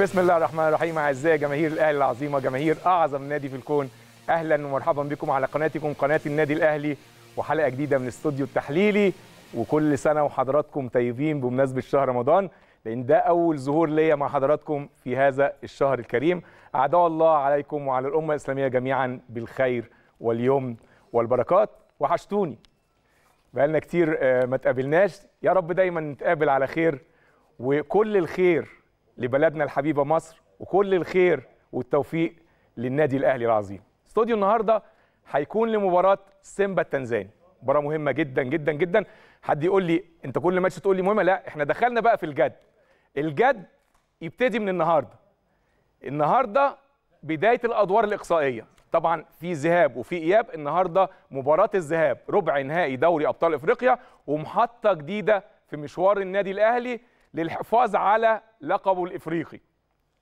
بسم الله الرحمن الرحيم اعزائي جماهير الاهلي العظيمه جماهير اعظم نادي في الكون اهلا ومرحبا بكم على قناتكم قناه النادي الاهلي وحلقه جديده من استوديو التحليلي وكل سنه وحضراتكم طيبين بمناسبه شهر رمضان لان ده اول ظهور ليا مع حضراتكم في هذا الشهر الكريم اعداء الله عليكم وعلى الامه الاسلاميه جميعا بالخير واليمن والبركات وحشتوني بقالنا كتير آه، ما تقابلناش يا رب دايما نتقابل على خير وكل الخير لبلدنا الحبيبه مصر وكل الخير والتوفيق للنادي الاهلي العظيم استوديو النهارده هيكون لمباراه سيمبا التنزاني مباراه مهمه جدا جدا جدا حد يقول لي انت كل ماتش تقول لي مهمه لا احنا دخلنا بقى في الجد الجد يبتدي من النهارده النهارده بدايه الادوار الاقصائيه طبعا في ذهاب وفي اياب النهارده مباراه الذهاب ربع نهائي دوري ابطال افريقيا ومحطه جديده في مشوار النادي الاهلي للحفاظ على لقبه الافريقي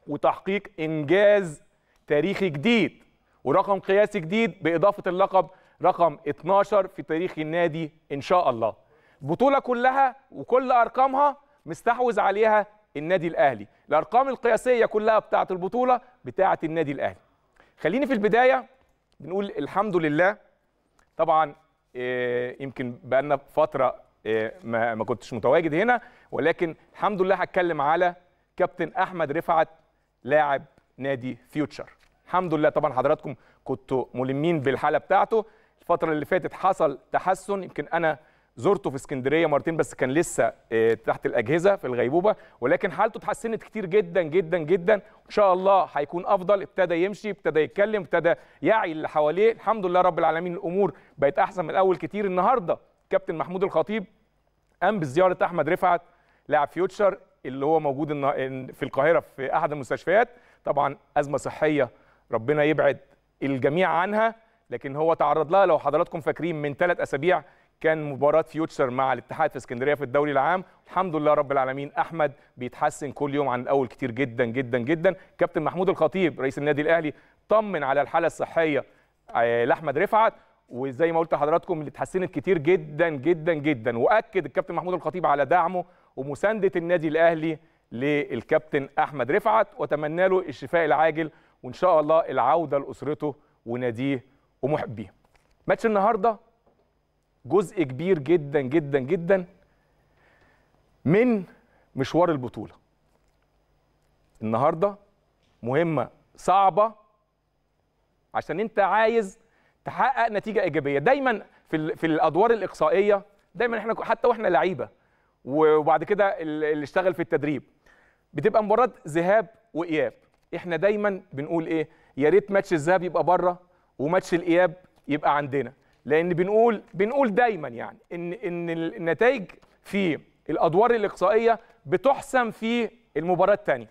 وتحقيق انجاز تاريخي جديد ورقم قياسي جديد باضافه اللقب رقم 12 في تاريخ النادي ان شاء الله البطوله كلها وكل ارقامها مستحوذ عليها النادي الاهلي الارقام القياسيه كلها بتاعه البطوله بتاعه النادي الاهلي خليني في البدايه بنقول الحمد لله طبعا آه، يمكن بقالنا فتره إيه، ما كنتش متواجد هنا ولكن الحمد لله هتكلم على كابتن احمد رفعت لاعب نادي فيوتشر الحمد لله طبعا حضراتكم كنتوا ملمين بالحاله بتاعته الفتره اللي فاتت حصل تحسن يمكن انا زرته في اسكندريه مرتين بس كان لسه إيه، تحت الاجهزه في الغيبوبه ولكن حالته اتحسنت كتير جدا جدا جدا ان شاء الله هيكون افضل ابتدى يمشي ابتدى يتكلم ابتدى يعي اللي حواليه الحمد لله رب العالمين الامور بقت احسن من الاول كتير النهارده كابتن محمود الخطيب قام بزياره احمد رفعت لاعب فيوتشر اللي هو موجود في القاهره في احد المستشفيات طبعا ازمه صحيه ربنا يبعد الجميع عنها لكن هو تعرض لها لو حضراتكم فاكرين من ثلاث اسابيع كان مباراه فيوتشر مع الاتحاد في اسكندريه في الدوري العام الحمد لله رب العالمين احمد بيتحسن كل يوم عن الاول كتير جدا جدا جدا كابتن محمود الخطيب رئيس النادي الاهلي طمن على الحاله الصحيه آه، لاحمد رفعت وزي ما قلت لحضراتكم اللي اتحسنت كتير جدا جدا جدا واكد الكابتن محمود الخطيب على دعمه ومسانده النادي الاهلي للكابتن احمد رفعت واتمنى له الشفاء العاجل وان شاء الله العوده لاسرته وناديه ومحبيه. ماتش النهارده جزء كبير جدا جدا جدا من مشوار البطوله. النهارده مهمه صعبه عشان انت عايز تحقق نتيجه ايجابيه دايما في في الادوار الاقصائيه دايما احنا حتى واحنا لعيبه وبعد كده اللي اشتغل في التدريب بتبقى مباراه ذهاب واياب احنا دايما بنقول ايه يا ريت ماتش الذهاب يبقى بره وماتش الاياب يبقى عندنا لان بنقول بنقول دايما يعني ان ان النتائج في الادوار الاقصائيه بتحسم في المباراه الثانيه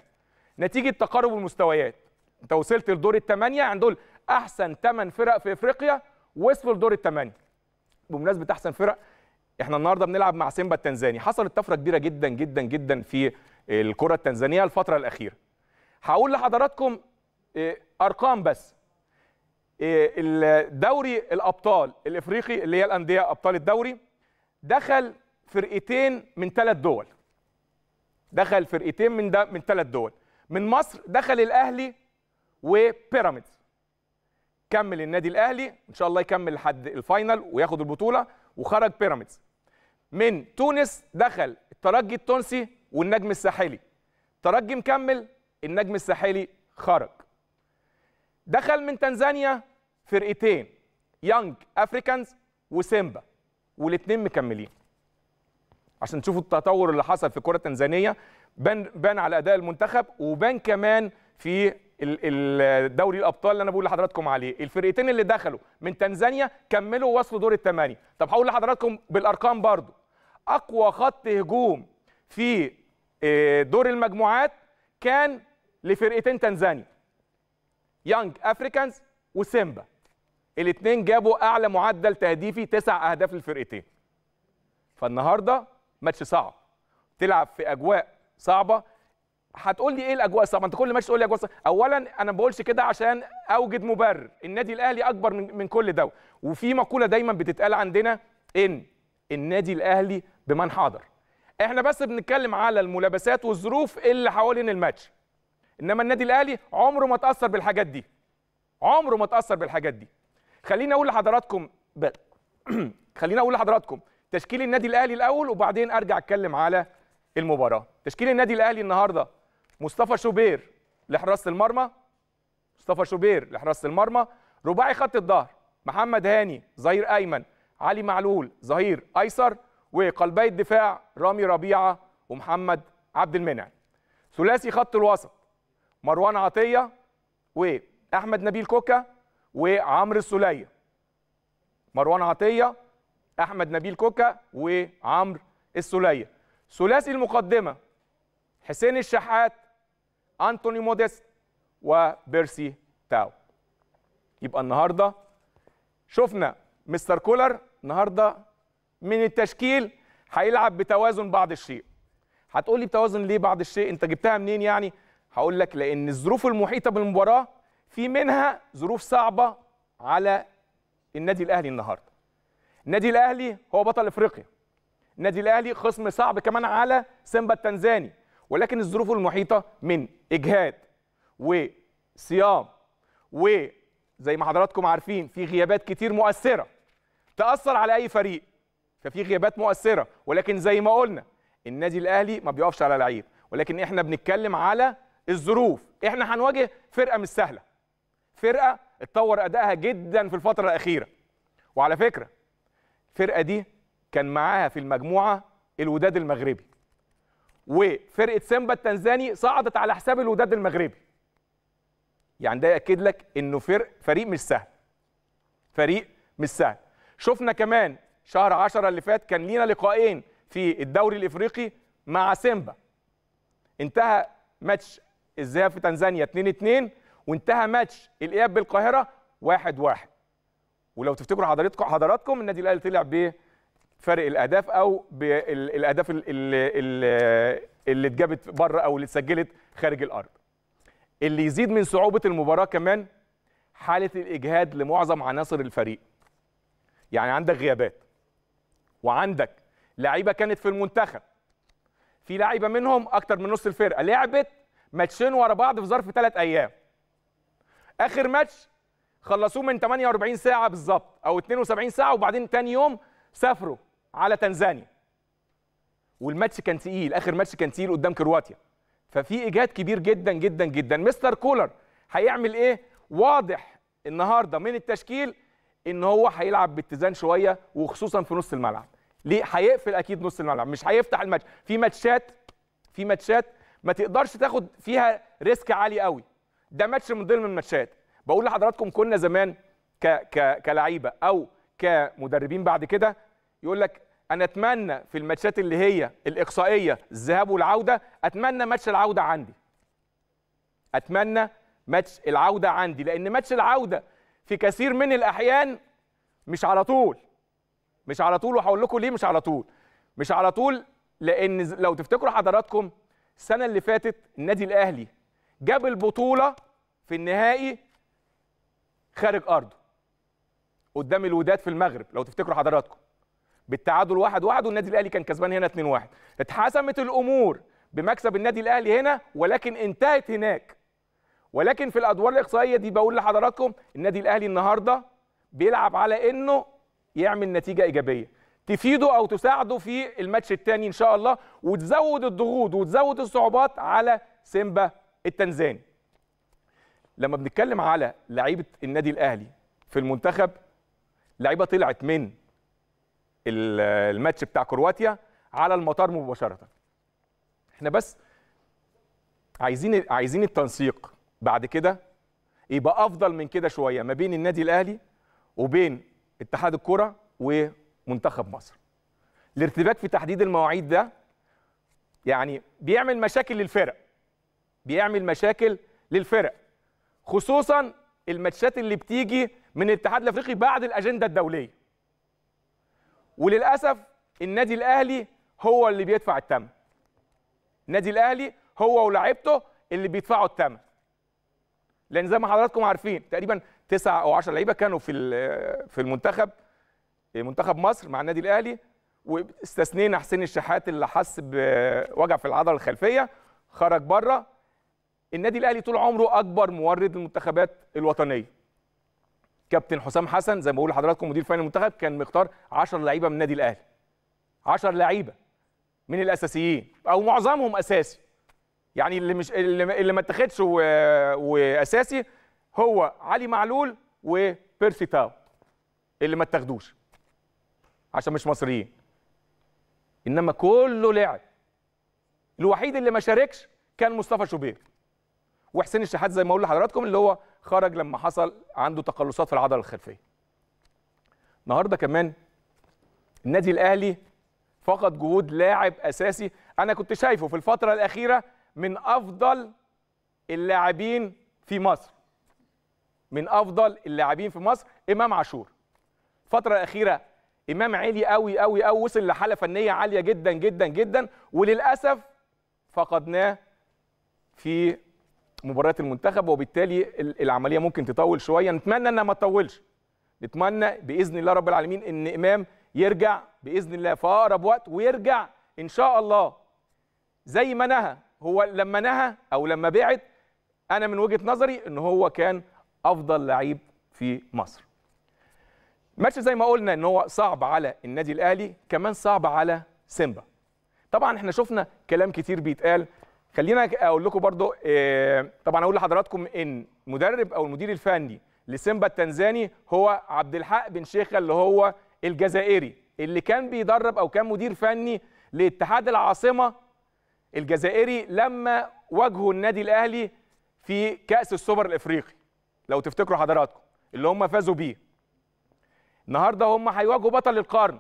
نتيجه تقارب المستويات انت وصلت لدور الثمانيه يعني دول احسن ثمان فرق في افريقيا وصلوا لدور الثمانيه بمناسبه احسن فرق احنا النهارده بنلعب مع سيمبا التنزاني حصلت طفره كبيره جدا جدا جدا في الكره التنزانيه الفتره الاخيره هقول لحضراتكم آه، ارقام بس آه، الدوري الابطال الافريقي اللي هي الانديه ابطال الدوري دخل فرقتين من ثلاث دول دخل فرقتين من ده من ثلاث دول من مصر دخل الاهلي وبيراميدز كمل النادي الاهلي ان شاء الله يكمل لحد الفاينل وياخد البطوله وخرج بيراميدز من تونس دخل الترجي التونسي والنجم الساحلي ترجي مكمل النجم الساحلي خرج دخل من تنزانيا فرقتين يانج افريكانز وسيمبا والاثنين مكملين عشان تشوفوا التطور اللي حصل في الكره التنزانيه بان بان على اداء المنتخب وبان كمان في الدوري الابطال اللي انا بقول لحضراتكم عليه الفرقتين اللي دخلوا من تنزانيا كملوا وصلوا دور الثمانيه طب هقول لحضراتكم بالارقام برضو اقوى خط هجوم في آه، دور المجموعات كان لفرقتين تنزانيا يانج افريكانز وسيمبا الاثنين جابوا اعلى معدل تهديفي تسع اهداف للفرقتين فالنهارده ماتش صعب تلعب في اجواء صعبه هتقول لي ايه الاجواء طب انت كل ماتش تقول لي اجواء اولا انا ما بقولش كده عشان اوجد مبرر النادي الاهلي اكبر من, من كل ده وفي مقوله دايما بتتقال عندنا ان النادي الاهلي بمن حاضر احنا بس بنتكلم على الملابسات والظروف اللي حوالين الماتش انما النادي الاهلي عمره ما تأثر بالحاجات دي عمره ما تأثر بالحاجات دي خليني اقول لحضراتكم ب... خليني اقول لحضراتكم تشكيل النادي الاهلي الاول وبعدين ارجع اتكلم على المباراه تشكيل النادي الاهلي النهارده مصطفى شوبير لحراسه المرمى مصطفى شوبير لحراسه المرمى رباعي خط الظهر محمد هاني ظهير ايمن علي معلول ظهير ايسر وقلبي الدفاع رامي ربيعه ومحمد عبد المنعم ثلاثي خط الوسط مروان عطيه واحمد نبيل كوكا وعمرو السوليه مروان عطيه احمد نبيل كوكا وعمرو السوليه ثلاثي المقدمه حسين الشحات أنتوني موديست وبيرسي تاو يبقى النهارده شفنا مستر كولر النهارده من التشكيل هيلعب بتوازن بعض الشيء هتقول لي بتوازن ليه بعض الشيء انت جبتها منين يعني هقول لك لان الظروف المحيطه بالمباراه في منها ظروف صعبه على النادي الاهلي النهارده النادي الاهلي هو بطل افريقيا النادي الاهلي خصم صعب كمان على سيمبا التنزاني ولكن الظروف المحيطه من اجهاد وصيام وزي ما حضراتكم عارفين في غيابات كتير مؤثره تاثر على اي فريق ففي غيابات مؤثره ولكن زي ما قلنا النادي الاهلي ما بيقفش على لعيب ولكن احنا بنتكلم على الظروف احنا هنواجه فرقه مش سهله فرقه اتطور ادائها جدا في الفتره الاخيره وعلى فكره الفرقه دي كان معاها في المجموعه الوداد المغربي وفرقه سيمبا التنزاني صعدت على حساب الوداد المغربي يعني ده ياكد لك انه فرق فريق مش سهل فريق مش سهل شفنا كمان شهر 10 اللي فات كان لينا لقاءين في الدوري الافريقي مع سيمبا انتهى ماتش الذهاب في تنزانيا 2 2 وانتهى ماتش الاياب بالقاهره 1 1 ولو تفتكروا حضراتكم حضراتكم النادي الاهلي طلع ب فرق الاهداف او بالاهداف اللي, اللي اتجابت بره او اللي اتسجلت خارج الارض اللي يزيد من صعوبه المباراه كمان حاله الاجهاد لمعظم عناصر الفريق يعني عندك غيابات وعندك لعيبه كانت في المنتخب في لعيبه منهم اكتر من نص الفرقه لعبت ماتشين ورا بعض في ظرف ثلاث ايام اخر ماتش خلصوه من 48 ساعه بالظبط او 72 ساعه وبعدين تاني يوم سافروا على تنزانيا والماتش كان تقيل اخر ماتش كان تقيل قدام كرواتيا ففي اجهاد كبير جدا جدا جدا مستر كولر هيعمل ايه واضح النهارده من التشكيل ان هو هيلعب باتزان شويه وخصوصا في نص الملعب ليه هيقفل اكيد نص الملعب مش هيفتح الماتش في ماتشات في ماتشات ما تقدرش تاخد فيها ريسك عالي قوي ده ماتش من ضمن الماتشات بقول لحضراتكم كنا زمان ك ك كلعيبه او كمدربين بعد كده يقول لك انا اتمنى في الماتشات اللي هي الاقصائيه الذهاب والعوده اتمنى ماتش العوده عندي اتمنى ماتش العوده عندي لان ماتش العوده في كثير من الاحيان مش على طول مش على طول وهقول لكم ليه مش على طول مش على طول لان لو تفتكروا حضراتكم السنه اللي فاتت النادي الاهلي جاب البطوله في النهائي خارج ارضه قدام الوداد في المغرب لو تفتكروا حضراتكم بالتعادل 1-1 واحد واحد والنادي الاهلي كان كسبان هنا 2-1 اتحسمت الامور بمكسب النادي الاهلي هنا ولكن انتهت هناك ولكن في الادوار الاقصائيه دي بقول لحضراتكم النادي الاهلي النهارده بيلعب على انه يعمل نتيجه ايجابيه تفيده او تساعده في الماتش الثاني ان شاء الله وتزود الضغوط وتزود الصعوبات على سيمبا التنزاني لما بنتكلم على لعيبه النادي الاهلي في المنتخب لعيبه طلعت من الماتش بتاع كرواتيا على المطار مباشره احنا بس عايزين عايزين التنسيق بعد كده يبقى افضل من كده شويه ما بين النادي الاهلي وبين اتحاد الكره ومنتخب مصر الارتباك في تحديد المواعيد ده يعني بيعمل مشاكل للفرق بيعمل مشاكل للفرق خصوصا الماتشات اللي بتيجي من الاتحاد الافريقي بعد الاجنده الدوليه وللاسف النادي الاهلي هو اللي بيدفع الثمن النادي الاهلي هو ولاعيبته اللي بيدفعوا الثمن لان زي ما حضراتكم عارفين تقريبا تسعة او 10 لعيبه كانوا في آه، في المنتخب آه، منتخب مصر مع النادي الاهلي واستثنينا حسين الشحات اللي حس بوجع آه، في العضله الخلفيه خرج بره النادي الاهلي طول عمره اكبر مورد للمنتخبات الوطنيه كابتن حسام حسن زي ما بقول لحضراتكم مدير فني المنتخب كان مختار 10 لعيبه من النادي الاهلي 10 لعيبه من الاساسيين او معظمهم اساسي يعني اللي مش اللي ما اتخذش واساسي هو علي معلول وبيرسي تاو اللي ما اتاخدوش عشان مش مصريين انما كله لعب الوحيد اللي ما شاركش كان مصطفى شوبير وحسين الشحات زي ما اقول لحضراتكم اللي هو خرج لما حصل عنده تقلصات في العضله الخلفيه النهارده كمان النادي الاهلي فقد جهود لاعب اساسي انا كنت شايفه في الفتره الاخيره من افضل اللاعبين في مصر من افضل اللاعبين في مصر امام عاشور الفتره الاخيره امام عالي قوي قوي قوي وصل لحاله فنيه عاليه جدا جدا جدا وللاسف فقدناه في مباريات المنتخب وبالتالي العمليه ممكن تطول شويه نتمنى انها ما تطولش نتمنى باذن الله رب العالمين ان امام يرجع باذن الله في اقرب وقت ويرجع ان شاء الله زي ما نهى هو لما نهى او لما بعت انا من وجهه نظري ان هو كان افضل لعيب في مصر ماشي زي ما قلنا ان هو صعب على النادي الاهلي كمان صعب على سيمبا طبعا احنا شفنا كلام كتير بيتقال خلينا اقول لكم برضو آه، طبعا اقول لحضراتكم ان مدرب او المدير الفني لسيمبا التنزاني هو عبد الحق بن شيخه اللي هو الجزائري اللي كان بيدرب او كان مدير فني لاتحاد العاصمه الجزائري لما واجهوا النادي الاهلي في كاس السوبر الافريقي لو تفتكروا حضراتكم اللي هم فازوا بيه النهارده هم هيواجهوا بطل القرن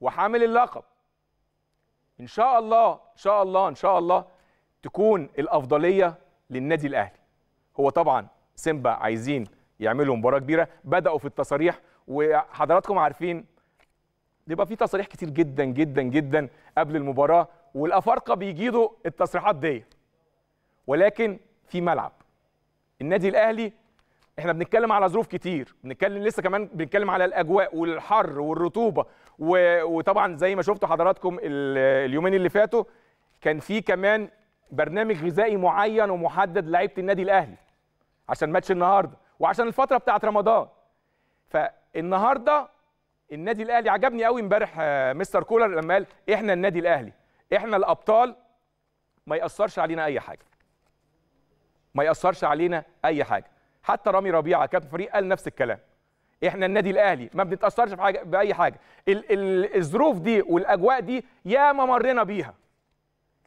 وحامل اللقب ان شاء الله ان شاء الله ان شاء الله تكون الافضليه للنادي الاهلي هو طبعا سيمبا عايزين يعملوا مباراه كبيره بداوا في التصاريح وحضراتكم عارفين بيبقى في تصاريح كتير جدا جدا جدا قبل المباراه والافارقه بيجيدوا التصريحات دي ولكن في ملعب النادي الاهلي احنا بنتكلم على ظروف كتير بنتكلم لسه كمان بنتكلم على الاجواء والحر والرطوبه وطبعا زي ما شفتوا حضراتكم اليومين اللي فاتوا كان في كمان برنامج غذائي معين ومحدد لعيبه النادي الاهلي عشان ماتش النهارده وعشان الفتره بتاعه رمضان فالنهارده النادي الاهلي عجبني قوي امبارح آه، مستر كولر لما قال احنا النادي الاهلي احنا الابطال ما ياثرش علينا اي حاجه ما ياثرش علينا اي حاجه حتى رامي ربيعه كابتن فريق قال نفس الكلام احنا النادي الاهلي ما بنتاثرش بحاجه باي حاجه الظروف دي والاجواء دي ياما مرينا بيها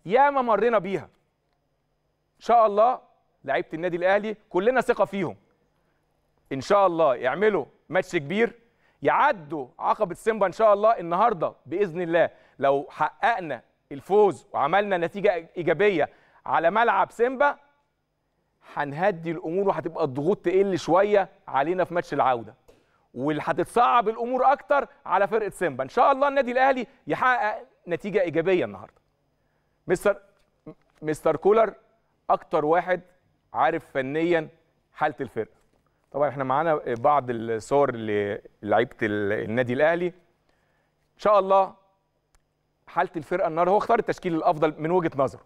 ياما مرينا بيها ان شاء الله لعيبه النادي الاهلي كلنا ثقه فيهم ان شاء الله يعملوا ماتش كبير يعدوا عقبه سيمبا ان شاء الله النهارده باذن الله لو حققنا الفوز وعملنا نتيجه ايجابيه على ملعب سيمبا هنهدي الامور وهتبقى الضغوط تقل شويه علينا في ماتش العوده واللي هتتصعب الامور اكتر على فرقه سيمبا ان شاء الله النادي الاهلي يحقق نتيجه ايجابيه النهارده مستر مستر كولر اكتر واحد عارف فنيا حاله الفرقه طبعا احنا معانا بعض الصور للعيبه النادي الاهلي ان شاء الله حاله الفرقه النهارده هو اختار التشكيل الافضل من وجهه نظره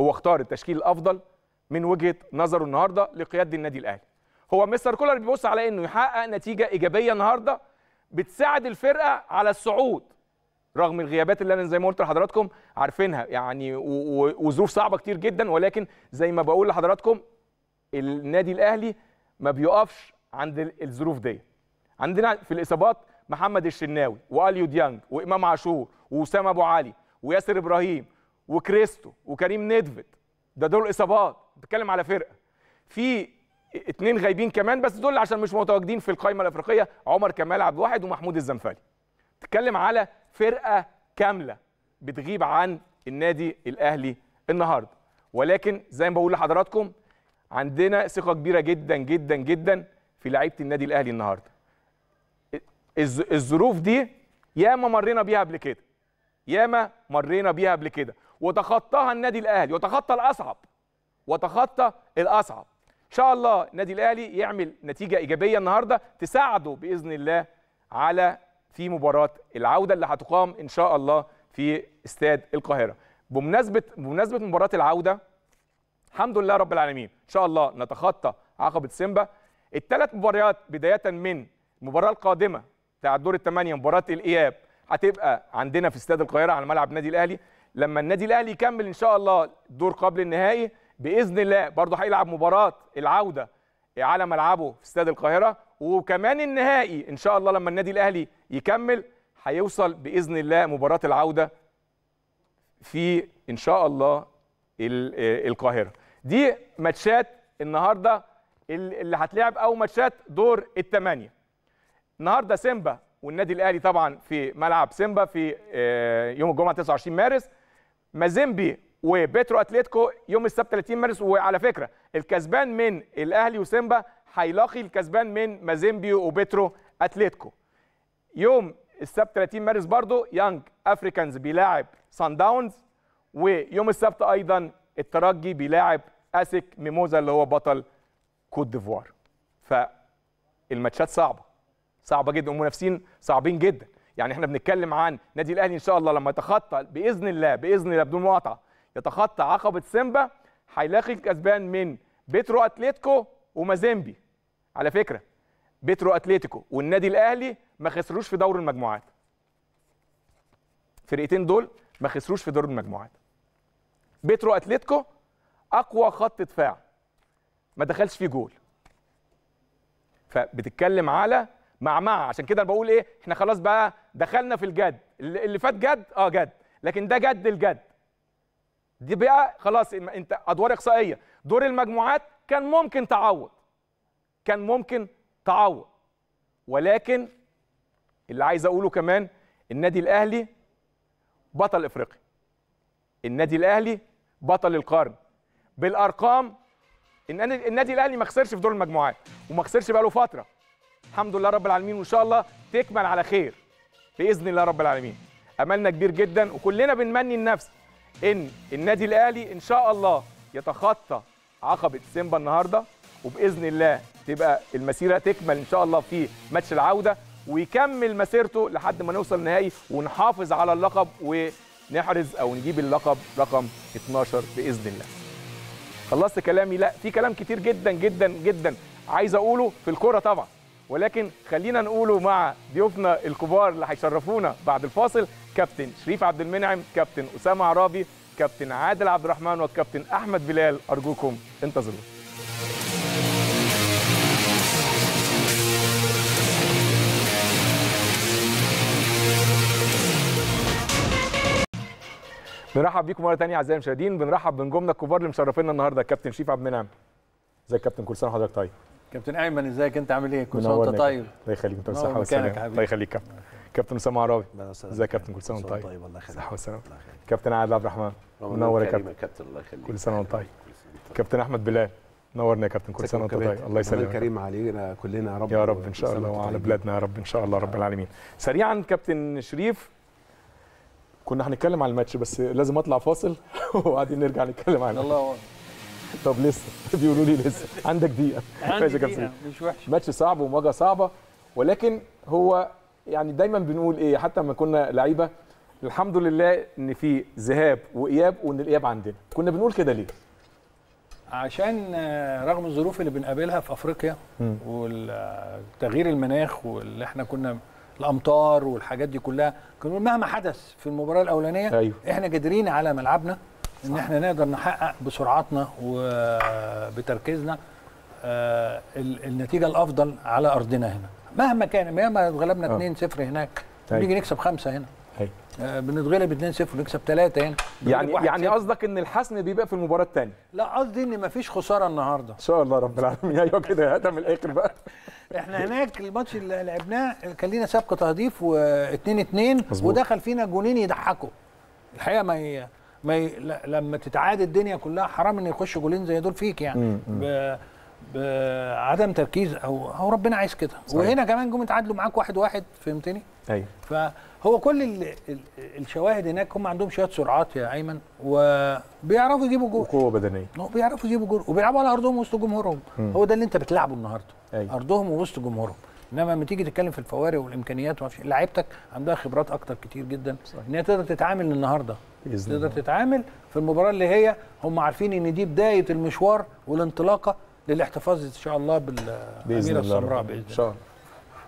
هو اختار التشكيل الافضل من وجهه نظره النهارده لقياده النادي الاهلي هو مستر كولر بيبص على انه يحقق نتيجه ايجابيه النهارده بتساعد الفرقه على الصعود رغم الغيابات اللي انا زي ما قلت لحضراتكم عارفينها يعني وظروف صعبه كتير جدا ولكن زي ما بقول لحضراتكم النادي الاهلي ما بيقفش عند الظروف دي عندنا في الاصابات محمد الشناوي واليو ديانج وامام عاشور واسامه ابو علي وياسر ابراهيم وكريستو وكريم نيدفيد ده دول اصابات بتكلم على فرقه في اتنين غايبين كمان بس دول عشان مش متواجدين في القائمه الافريقيه عمر كمال عبد الواحد ومحمود الزنفالي تتكلم على فرقه كامله بتغيب عن النادي الاهلي النهارده ولكن زي ما بقول لحضراتكم عندنا ثقه كبيره جدا جدا جدا في لعيبه النادي الاهلي النهارده الظروف دي ياما مرينا بيها قبل كده ياما مرينا بيها قبل كده وتخطاها النادي الاهلي وتخطى الاصعب وتخطى الاصعب ان شاء الله النادي الاهلي يعمل نتيجه ايجابيه النهارده تساعده باذن الله على في مباراه العوده اللي هتقام ان شاء الله في استاد القاهره بمناسبه بمناسبه مباراه العوده الحمد لله رب العالمين ان شاء الله نتخطى عقبه سيمبا الثلاث مباريات بدايه من المباراه القادمه بتاع الدور الثمانيه مباراه الاياب هتبقى عندنا في استاد القاهره على ملعب النادي الاهلي لما النادي الاهلي يكمل ان شاء الله دور قبل النهائي باذن الله برضه هيلعب مباراه العوده على ملعبه في استاد القاهره وكمان النهائي ان شاء الله لما النادي الاهلي يكمل هيوصل باذن الله مباراه العوده في ان شاء الله آه، القاهره دي ماتشات النهارده اللي هتلعب او ماتشات دور الثمانيه النهارده سيمبا والنادي الاهلي طبعا في ملعب سيمبا في آه، يوم الجمعه 29 مارس مازيمبي وبيترو اتليتيكو يوم السبت 30 مارس وعلى فكره الكسبان من الاهلي وسيمبا هيلاقي الكسبان من مازيمبيو وبيترو اتليتيكو يوم السبت 30 مارس برضو يانج افريكانز بيلاعب سان داونز ويوم السبت ايضا الترجي بيلاعب اسك ميموزا اللي هو بطل كوت ديفوار فالماتشات صعبه صعبه جدا ومنافسين صعبين جدا يعني احنا بنتكلم عن نادي الاهلي ان شاء الله لما يتخطى باذن الله باذن الله بدون مقاطعه يتخطى عقبه سيمبا هيلاقي الكسبان من بيترو اتليتيكو ومازيمبي على فكره بيترو اتليتيكو والنادي الاهلي ما خسروش في دور المجموعات الفرقتين دول ما خسروش في دور المجموعات بيترو اتليتيكو اقوى خط دفاع ما دخلش فيه جول فبتتكلم على معمعة عشان كده بقول ايه احنا خلاص بقى دخلنا في الجد اللي فات جد اه جد لكن ده جد الجد دي بقى خلاص انت ادوار اقصائيه دور المجموعات كان ممكن تعوض كان ممكن تعوض ولكن اللي عايز اقوله كمان النادي الاهلي بطل افريقيا النادي الاهلي بطل القرن بالارقام النادي الاهلي ما خسرش في دور المجموعات وما خسرش بقاله فتره الحمد لله رب العالمين وان شاء الله تكمل على خير باذن الله رب العالمين املنا كبير جدا وكلنا بنمني النفس ان النادي الاهلي ان شاء الله يتخطى عقبه سيمبا النهارده وباذن الله تبقى المسيره تكمل ان شاء الله في ماتش العوده ويكمل مسيرته لحد ما نوصل نهائي ونحافظ على اللقب ونحرز او نجيب اللقب رقم 12 باذن الله. خلصت كلامي؟ لا في كلام كتير جدا جدا جدا عايز اقوله في الكوره طبعا ولكن خلينا نقوله مع ضيوفنا الكبار اللي هيشرفونا بعد الفاصل كابتن شريف عبد المنعم، كابتن اسامه عرابي، كابتن عادل عبد الرحمن والكابتن احمد بلال ارجوكم انتظروا. بنرحب بيكم مره ثانيه اعزائي المشاهدين بنرحب بنجومنا الكبار اللي مشرفينا النهارده الكابتن شريف عبد المنعم ازيك يا كابتن كل سنه وحضرتك طيب كابتن ايمن ازيك انت عامل ايه كل سنه وانت طيب الله يخليك انت صحه وسلامه الله يخليك كابتن كابتن اسامه عرابي ازيك كابتن كل سنه وانت طيب طيب الله يخليك صحه وسلامه كابتن عادل عبد الرحمن منور يا كابتن كابتن الله يخليك كل سنه وانت طيب كابتن احمد بلال نورنا يا كابتن كل سنه وانت طيب, طيب. الله يسلمك كريم علينا كلنا يا رب يا رب ان شاء الله وعلى طيب. بلادنا يا رب ان شاء الله رب العالمين سريعا كابتن شريف كنا هنتكلم على الماتش بس لازم اطلع فاصل وبعدين نرجع نتكلم عنه الله الله طب لسه بيقولوا لي لسه عندك دقيقه ماشي يا مش وحش ماتش صعب ومواجهه صعبه ولكن هو يعني دايما بنقول ايه حتى لما كنا لعيبه الحمد لله ان في ذهاب واياب وان الاياب عندنا كنا بنقول كده ليه عشان آه، رغم الظروف اللي بنقابلها في افريقيا والتغيير المناخ واللي احنا كنا الامطار والحاجات دي كلها كنا مهما حدث في المباراه الاولانيه أيوه. احنا قادرين على ملعبنا صح. ان احنا نقدر نحقق بسرعتنا وبتركيزنا آه، النتيجه الافضل على ارضنا هنا مهما كان مهما اتغلبنا 2-0 آه. هناك أيوه. نيجي نكسب خمسه هنا بنتغلب 2-0 ونكسب 3 هنا يعني يعني, يعني قصدك ان الحسم بيبقى في المباراه الثانيه لا قصدي ان مفيش خساره النهارده ان شاء الله رب العالمين ايوه كده ده من الاخر بقى احنا هناك الماتش اللي لعبناه كان لينا سابقه تهديف و2 2 ودخل فينا جونين يضحكوا الحقيقه ما هي ما ي... لما تتعاد الدنيا كلها حرام ان يخش جولين زي دول فيك يعني بعدم تركيز او هو ربنا عايز كده صحيح. وهنا كمان جم اتعادلوا معاك واحد واحد فهمتني؟ ايوه فهو كل الشواهد هناك هم عندهم شويه سرعات يا ايمن وبيعرفوا يجيبوا جول وقوه بدنيه بيعرفوا يجيبوا جول وبيلعبوا على ارضهم وسط جمهورهم هو ده اللي انت بتلعبه النهارده أيوة. ارضهم ووسط جمهورهم انما لما تيجي تتكلم في الفوارق والامكانيات وما لعيبتك عندها خبرات اكتر كتير جدا صحيح. ان هي تقدر تتعامل النهارده تقدر تتعامل في المباراه اللي هي هم عارفين ان دي بدايه المشوار والانطلاقه للاحتفاظ ان شاء الله بالاميره السمراء باذن الله ان شاء الله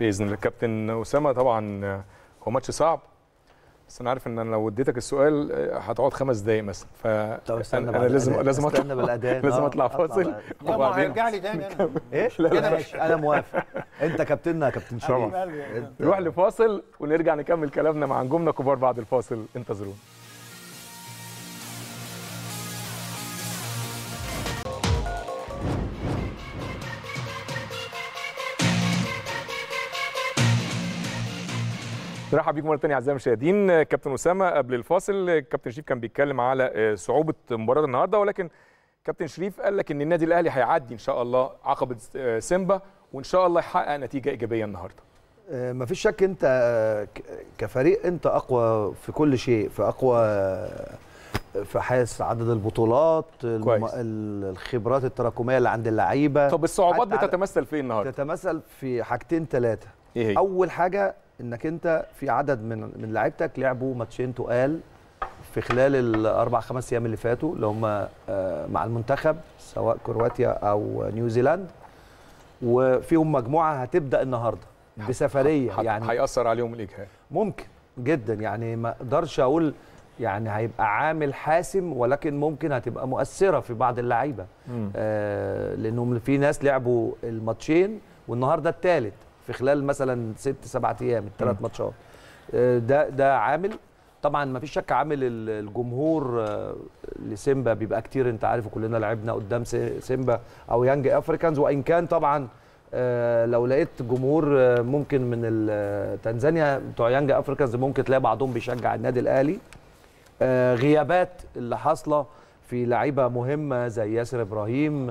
باذن الله كابتن اسامه طبعا آه، هو ماتش صعب بس انا عارف ان انا لو اديتك السؤال آه، هتقعد خمس دقايق مثلا ف انا لازم لازم آه، اطلع لازم اطلع فاصل هو هيرجع لي تاني انا ايه كده ماشي انا موافق انت كابتننا يا كابتن شرف نروح لفاصل ونرجع نكمل كلامنا مع نجومنا كبار بعد الفاصل انتظرونا مرحبا بيكم مره ثانيه اعزائي المشاهدين كابتن اسامه قبل الفاصل كابتن شريف كان بيتكلم على آه، صعوبه مباراه النهارده ولكن كابتن شريف قال لك ان النادي الاهلي هيعدي ان شاء الله عقبه آه، سيمبا وان شاء الله يحقق نتيجه ايجابيه النهارده آه، ما فيش شك انت كفريق انت اقوى في كل شيء في اقوى في حيث عدد البطولات كويس. الخبرات التراكميه اللي عند اللعيبه طب الصعوبات بتتمثل في إيه النهارده تتمثل في حاجتين ثلاثه ايه هي؟ اول حاجه انك انت في عدد من من لعيبتك لعبوا ماتشين تقال في خلال الاربع خمس ايام اللي فاتوا اللي هم آه، مع المنتخب سواء كرواتيا او نيوزيلاند وفيهم مجموعه هتبدا النهارده نعم. بسفريه حت يعني هياثر عليهم الاجهاد ممكن جدا يعني ما اقدرش اقول يعني هيبقى عامل حاسم ولكن ممكن هتبقى مؤثره في بعض اللعيبه آه لانهم في ناس لعبوا الماتشين والنهارده الثالث في خلال مثلا ست سبعة ايام الثلاث ماتشات آه، ده ده عامل طبعا ما فيش شك عامل الجمهور آه، لسيمبا بيبقى كتير انت عارف وكلنا لعبنا قدام سيمبا او يانج افريكانز وان كان طبعا آه، لو لقيت جمهور ممكن من تنزانيا بتوع يانج افريكانز ممكن تلاقي بعضهم بيشجع النادي الاهلي غيابات اللي حاصله في لعيبه مهمه زي ياسر ابراهيم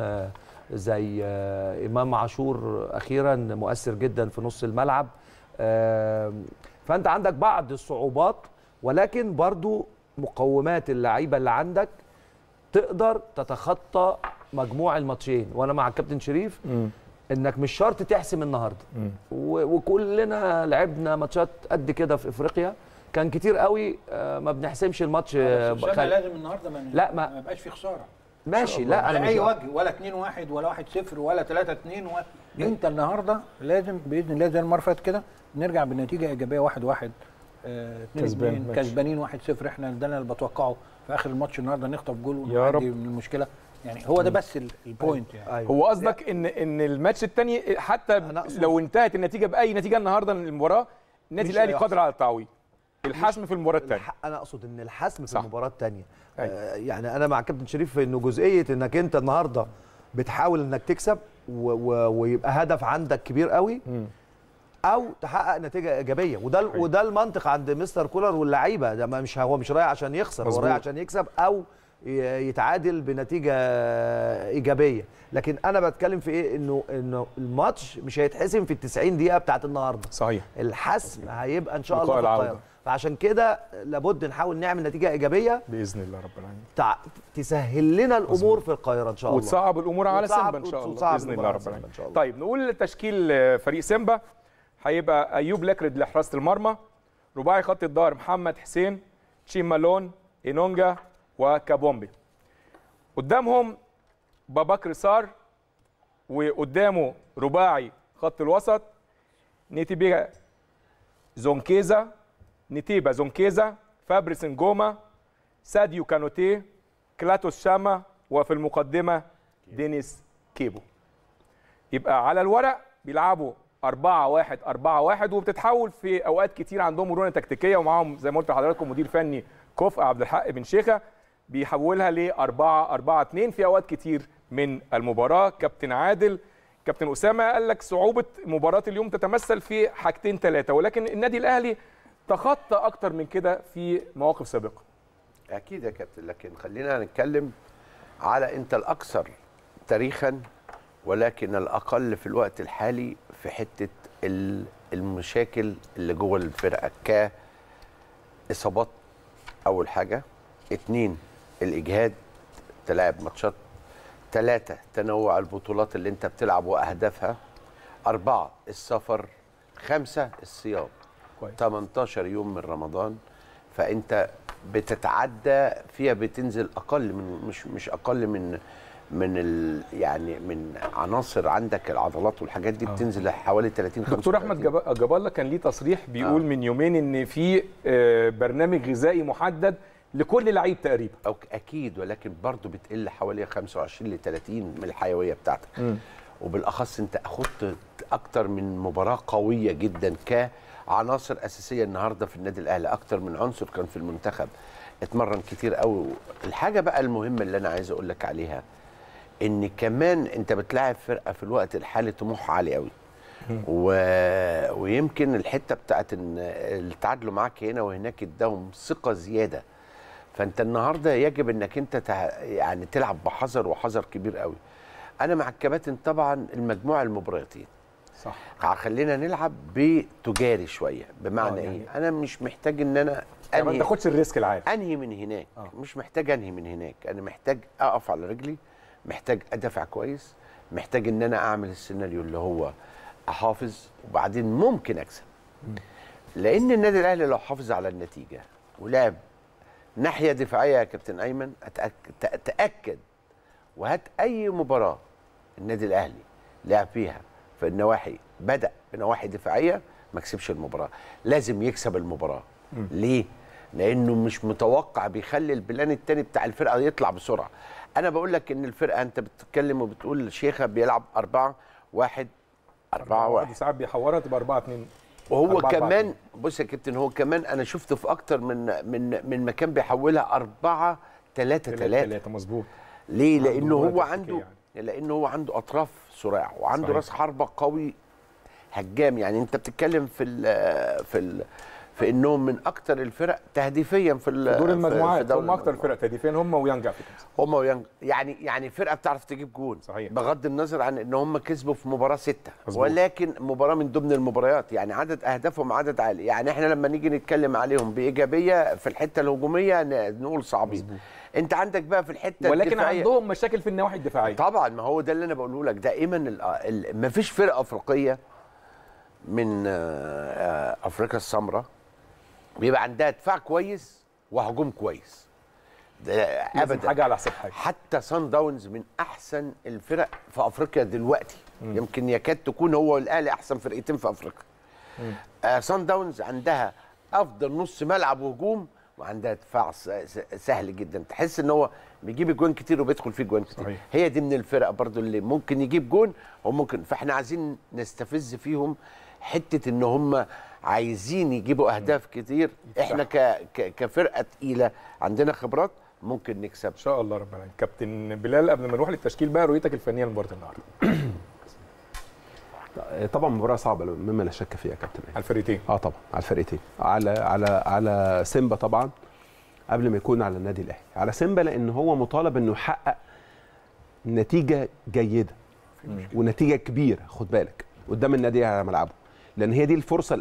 زي آه، امام عاشور اخيرا مؤثر جدا في نص الملعب فانت عندك بعض الصعوبات ولكن برضو مقومات اللعيبه اللي عندك تقدر تتخطى مجموع الماتشين وانا مع الكابتن شريف انك مش شرط تحسم النهارده وكلنا لعبنا ماتشات قد كده في افريقيا كان كتير قوي آه، ما بنحسمش الماتش آه، لازم النهارده ما لا ما, ما يبقاش في خساره ماشي لا على اي وجه ولا 2 1 ولا 1 0 ولا 3 2 ولا انت النهارده لازم باذن الله زي المره فاتت كده نرجع بنتيجه ايجابيه 1 1 آه، كسبان كسبانين 1-0 احنا ده اللي بتوقعه في اخر الماتش النهارده نخطف جول يا رب من المشكله يعني هو ده بس البوينت يعني أيوة. هو قصدك ان ان الماتش الثاني حتى لو انتهت النتيجه باي نتيجه النهارده المباراه النادي الاهلي قادر على التعويض الحسم في المباراه الثانيه انا اقصد ان الحسم صح. في المباراه الثانيه أيوة. آه، يعني انا مع كابتن شريف في انه جزئيه انك انت النهارده بتحاول انك تكسب و و ويبقى هدف عندك كبير قوي او تحقق نتيجه ايجابيه وده ال... أيوة. وده المنطق عند مستر كولر واللعيبه ده مش هو مش رايح عشان يخسر هو رايح عشان يكسب او يتعادل بنتيجه ايجابيه لكن انا بتكلم في ايه انه انه الماتش مش هيتحسم في ال 90 دقيقه بتاعت النهارده صحيح الحسم هيبقى ان شاء الله في القاهره فعشان كده لابد نحاول نعمل نتيجه ايجابيه باذن الله رب العالمين تع... تسهل لنا الامور في القاهره ان شاء الله وتصعب الامور على سيمبا ان شاء الله باذن الله رب العالمين طيب نقول تشكيل فريق سيمبا هيبقى ايوب لكرد لحراسه المرمى رباعي خط الظهر محمد حسين تشيم مالون انونجا وكابومبي قدامهم باباكر سار وقدامه رباعي خط الوسط نيتي بيجا زونكيزا نتيبا زونكيزا فابريس نجوما ساديو كانوتي كلاتوس شاما وفي المقدمة دينيس كيبو يبقى على الورق بيلعبوا 4 1 4 1 وبتتحول في اوقات كتير عندهم مرونه تكتيكيه ومعاهم زي ما قلت لحضراتكم مدير فني كفء عبد الحق بن شيخه بيحولها ل 4 4 2 في اوقات كتير من المباراه كابتن عادل كابتن اسامه قال لك صعوبه مباراه اليوم تتمثل في حاجتين ثلاثه ولكن النادي الاهلي تخطى اكتر من كده في مواقف سابقه اكيد يا كابتن لكن خلينا نتكلم على انت الاكثر تاريخا ولكن الاقل في الوقت الحالي في حته المشاكل اللي جوه الفرقه ك اصابات اول حاجه اتنين الاجهاد تلاعب ماتشات تلاتة تنوع البطولات اللي انت بتلعب واهدافها أربعة السفر خمسة الصيام كويس. 18 يوم من رمضان فانت بتتعدى فيها بتنزل اقل من مش مش اقل من من ال يعني من عناصر عندك العضلات والحاجات دي آه. بتنزل حوالي 30 دكتور احمد الله كان ليه تصريح بيقول آه. من يومين ان في آه، برنامج غذائي محدد لكل لعيب تقريبا أو اكيد ولكن برضه بتقل حوالي 25 ل 30 من الحيويه بتاعتك م. وبالاخص انت اخدت اكتر من مباراه قويه جدا ك عناصر اساسيه النهارده في النادي الاهلي اكتر من عنصر كان في المنتخب اتمرن كتير قوي الحاجه بقى المهمه اللي انا عايز اقول لك عليها ان كمان انت بتلاعب فرقه في الوقت الحالي طموحها عالي قوي و... ويمكن الحته بتاعت ان التعادل معاك هنا وهناك اداهم ثقه زياده فانت النهارده يجب انك انت ت... يعني تلعب بحذر وحذر كبير قوي انا مع الكباتن طبعا المجموعه المباراتين صح خلينا نلعب بتجاري شويه بمعنى يعني ايه انا مش محتاج ان انا يعني انهي ما تاخدش الريسك العالي انهي من هناك أوه. مش محتاج انهي من هناك انا محتاج اقف على رجلي محتاج ادافع كويس محتاج ان انا اعمل السيناريو اللي هو احافظ وبعدين ممكن اكسب لان النادي الاهلي لو حافظ على النتيجه ولعب ناحيه دفاعيه يا كابتن ايمن اتاكد وهات اي مباراه النادي الاهلي لعب فيها في النواحي بدا بنواحي دفاعيه ما كسبش المباراه لازم يكسب المباراه م. ليه لانه مش متوقع بيخلي البلان الثاني بتاع الفرقه يطلع بسرعه انا بقول لك ان الفرقه انت بتتكلم وبتقول شيخه بيلعب 4 1 4 1 ساعات بيحورها تبقى 4 2 وهو أربعة كمان بص يا كابتن هو كمان انا شفته في اكتر من من من مكان بيحولها 4 3 3 3 مظبوط ليه لانه هو عنده يعني. لان هو عنده اطراف صراع وعنده صحيح. راس حربه قوي هجام يعني انت بتتكلم في الـ في الـ في انهم من اكثر الفرق تهديفيا في دور المجموعات هم اكثر فرق تهديفيا هم ويانج افريكانز هم ويانج يعني يعني فرقه بتعرف تجيب جون صحيح بغض النظر عن ان هم كسبوا في مباراه سته مزبوط. ولكن مباراه من ضمن المباريات يعني عدد اهدافهم عدد عالي يعني احنا لما نيجي نتكلم عليهم بايجابيه في الحته الهجوميه نقول صعبين مزبوط. انت عندك بقى في الحته ولكن الدفاعية. عندهم مشاكل في النواحي الدفاعيه طبعا ما هو ده اللي انا بقوله لك دائما ما فيش فرقه افريقيه من آه، افريقيا السمراء بيبقى عندها دفاع كويس وهجوم كويس ده ابدا حاجه على حساب حاجه حتى سان داونز من احسن الفرق في افريقيا دلوقتي م. يمكن يكاد تكون هو والاهلي احسن فرقتين في افريقيا آه سان داونز عندها افضل نص ملعب وهجوم وعندها دفاع سهل جدا تحس ان هو بيجيب جوان كتير وبيدخل فيه جوان كتير صحيح. هي دي من الفرق برضو اللي ممكن يجيب جون وممكن فاحنا عايزين نستفز فيهم حته ان هم عايزين يجيبوا اهداف كتير احنا ك... ك... كفرقه تقيله عندنا خبرات ممكن نكسب ان شاء الله ربنا كابتن بلال قبل ما نروح للتشكيل بقى رؤيتك الفنيه لمباراه النهارده طبعا مباراه صعبه مما لا شك فيها يا كابتن على إيه. الفريقين اه طبعا على الفريقين على على على سيمبا طبعا قبل ما يكون على النادي الاهلي على سيمبا لان هو مطالب انه يحقق نتيجه جيده ونتيجه كبيره خد بالك قدام النادي على ملعبه لان هي دي الفرصه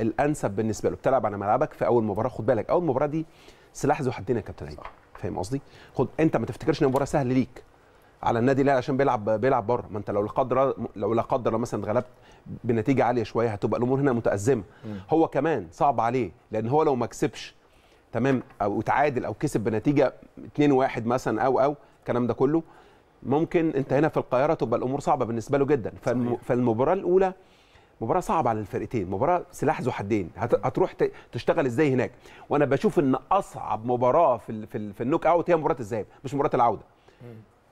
الانسب بالنسبه له بتلعب على ملعبك في اول مباراه خد بالك اول مباراه دي سلاح ذو حدين يا كابتن ايمن فاهم قصدي خد انت ما تفتكرش ان المباراه سهله ليك على النادي الاهلي عشان بيلعب بيلعب بره ما انت لو لا قدر لو لا قدر مثلا غلبت بنتيجه عاليه شويه هتبقى الامور هنا متازمه هو كمان صعب عليه لان هو لو ما كسبش تمام او اتعادل او كسب بنتيجه 2 1 مثلا او او الكلام ده كله ممكن انت هنا في القاهره تبقى الامور صعبه بالنسبه له جدا فالمباراه الاولى مباراه صعبه على الفرقتين مباراه سلاح ذو حدين هتروح تشتغل ازاي هناك وانا بشوف ان اصعب مباراه في في النوك اوت هي مباراه الذهاب مش مباراه العوده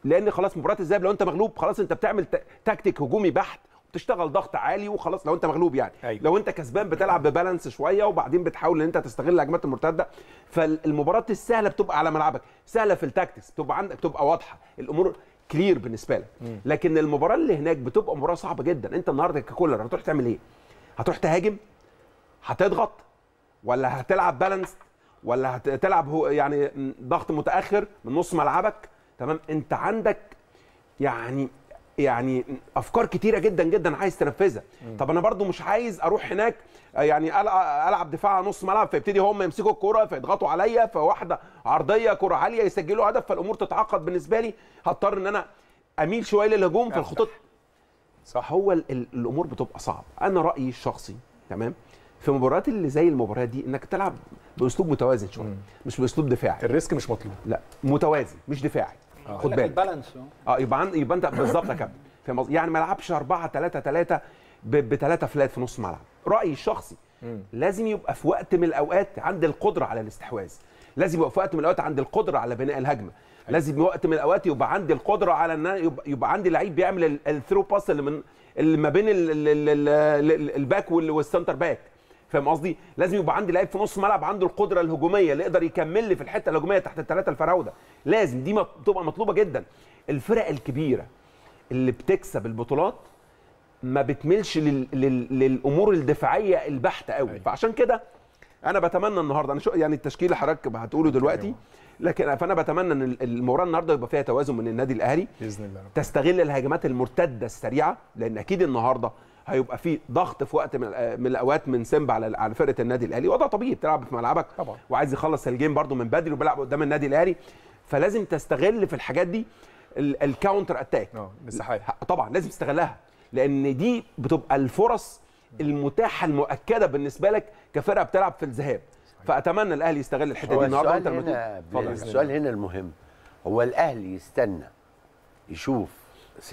لان خلاص مباراه الذهاب لو انت مغلوب خلاص انت بتعمل تكتيك هجومي بحت بتشتغل ضغط عالي وخلاص لو انت مغلوب يعني أيوة. لو انت كسبان بتلعب ببالانس شويه وبعدين بتحاول ان انت تستغل الهجمات المرتده فالمباراه السهله بتبقى على ملعبك سهله في التاكتكس بتبقى عندك بتبقى واضحه الامور كلير بالنسبه لك لكن المباراه اللي هناك بتبقى مباراه صعبه جدا انت النهارده ككولر هتروح تعمل ايه هتروح تهاجم هتضغط ولا هتلعب بالانس ولا هتلعب يعني ضغط متاخر من نص ملعبك تمام انت عندك يعني يعني افكار كتيره جدا جدا عايز تنفذها طب انا برضو مش عايز اروح هناك يعني العب دفاع نص ملعب فيبتدي هم يمسكوا الكوره فيضغطوا عليا فواحده عرضيه كره عاليه يسجلوا هدف فالامور تتعقد بالنسبه لي هضطر ان انا اميل شويه للهجوم في الخطوط صح هو ال ال الامور بتبقى صعبه انا رايي الشخصي تمام في مباريات اللي زي المباراه دي انك تلعب باسلوب متوازن شويه مش باسلوب دفاعي الريسك مش مطلوب لا متوازن مش دفاعي آه. خد بالك آه. اه يبقى يبقى انت بالظبط يا كابتن فاهم قصدي يعني ما العبش 4 3 3 ب 3 فلات في نص ملعب رايي الشخصي لازم يبقى في وقت من الاوقات عند القدره على الاستحواذ لازم يبقى في وقت من الاوقات عند القدره على بناء الهجمه أيوة. لازم وقت من الاوقات يبقى عندي القدره على ان يبقى عندي لعيب بيعمل الثرو باس اللي من اللي ما بين الباك والسنتر باك فاهم قصدي لازم يبقى عندي لعيب في نص ملعب عنده القدره الهجوميه اللي يقدر يكمل لي في الحته الهجوميه تحت الثلاثه الفراوده لازم دي تبقى مطلوبه جدا الفرق الكبيره اللي بتكسب البطولات ما بتملش لل... لل... للامور الدفاعيه البحته قوي أيوة. فعشان كده انا بتمنى النهارده انا شو يعني التشكيل حضرتك هتقوله دلوقتي أيوة. لكن فانا بتمنى ان المباراه النهارده يبقى فيها توازن من النادي الاهلي باذن الله تستغل الهجمات المرتده السريعه لان اكيد النهارده هيبقى في ضغط في وقت من آه، الاوقات من سيمبا على على فرقه النادي الاهلي وده طبيعي بتلعب في ملعبك طبعا. وعايز يخلص الجيم برده من بدري وبيلعب قدام النادي الاهلي فلازم تستغل في الحاجات دي الكاونتر اتاك اه طبعا لازم تستغلها لان دي بتبقى الفرص المتاحه المؤكده بالنسبه لك كفرقه بتلعب في الذهاب فاتمنى الاهلي يستغل الحته دي النهارده السؤال هنا السؤال هنا المهم هو الاهلي يستنى يشوف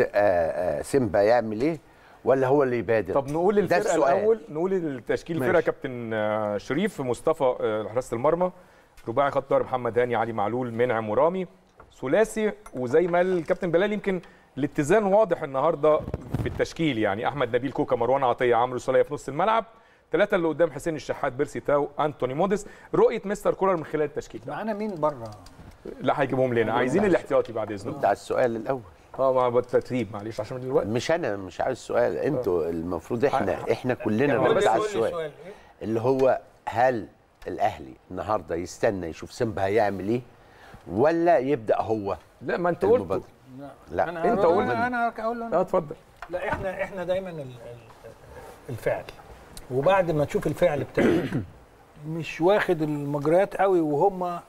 آه، آه، سيمبا يعمل ايه ولا هو اللي يبادر طب نقول الفرقه الاول نقول التشكيل الفرقه كابتن آه، شريف مصطفى آه، حراسه المرمى رباعي خط محمد هاني علي معلول منعم ورامي ثلاثي وزي ما الكابتن بلال يمكن الاتزان واضح النهارده في التشكيل يعني احمد نبيل كوكا مروان عطيه عمرو سليه في نص الملعب ثلاثه اللي قدام حسين الشحات بيرسي تاو انتوني موديس رؤيه مستر كولر من خلال التشكيل معانا مين بره لا هيجيبهم لنا عايزين الاحتياطي بعد اذنك بتاع السؤال الاول اه بالترتيب معلش عشان دلوقتي مش انا مش عايز سؤال اه. انتوا المفروض احنا احنا كلنا نرد على السؤال اللي هو هل الاهلي النهارده يستنى يشوف سيمبا هيعمل ايه ولا يبدا هو لا ما انت قلت لا, لا. أنا انت قول انا اقول له اه اتفضل لا احنا احنا دايما الفعل وبعد ما تشوف الفعل بتاعك مش واخد المجريات قوي وهم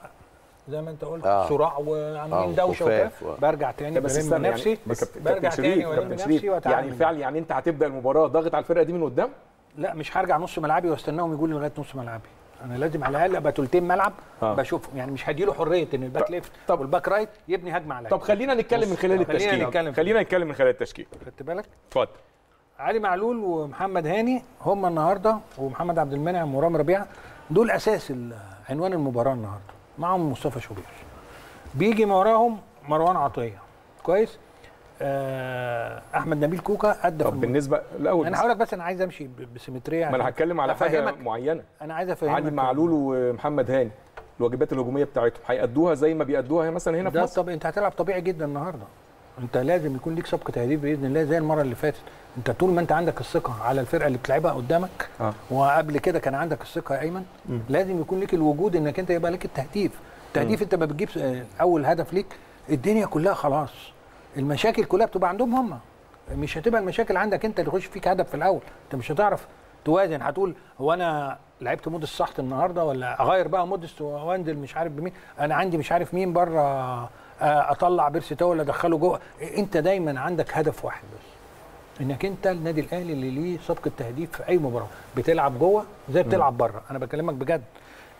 زي ما انت قلت آه. صراع وعاملين آه. دوشه و... آه. برجع تاني استنى يعني نفسي بس برجع تاني نفسي يعني فعلا يعني انت هتبدا المباراه ضاغط على الفرقه دي من قدام؟ لا مش هرجع نص ملعبي واستناهم يقول لي لغايه نص ملعبي انا لازم على الاقل ابقى تلتين ملعب آه. بشوفهم يعني مش هديله حريه ان الباك ليفت طب والباك رايت يبني هجمه عليا طب خلينا نتكلم من خلال التشكيل خلينا نتكلم من خلال التشكيل خدت بالك؟ اتفضل علي معلول ومحمد هاني هم النهارده ومحمد عبد المنعم ورامي ربيعه دول اساس عنوان المباراه النهارده معهم مصطفى شوبير بيجي وراهم مروان عطيه كويس آه احمد نبيل كوكا ادى طب بالنسبه الاول انا هقول بس انا عايز امشي بسيمتريا ما انا هتكلم على حاجه معينه انا عايز افهمك علي معلول ومحمد هاني الواجبات الهجوميه بتاعتهم هيأدوها زي ما بيأدوها مثلا هنا في مصر طب انت هتلعب طبيعي جدا النهارده انت لازم يكون ليك سبق تهديف باذن الله زي المره اللي فاتت انت طول ما انت عندك الثقه على الفرقه اللي بتلعبها قدامك آه. وقبل كده كان عندك الثقه يا ايمن م. لازم يكون ليك الوجود انك انت يبقى ليك التهديف التهديف م. انت ما بتجيب آه، اول هدف ليك الدنيا كلها خلاص المشاكل كلها بتبقى عندهم هم مش هتبقى المشاكل عندك انت اللي يخش فيك هدف في الاول انت مش هتعرف توازن هتقول هو انا لعبت مود الصحت النهارده ولا اغير بقى مودست وانزل مش عارف بمين انا عندي مش عارف مين بره آه، اطلع بيرسي تاو ولا ادخله جوه انت دايما عندك هدف واحد بس انك انت النادي الاهلي اللي ليه سبق التهديف في اي مباراه بتلعب جوه زي بتلعب بره انا بكلمك بجد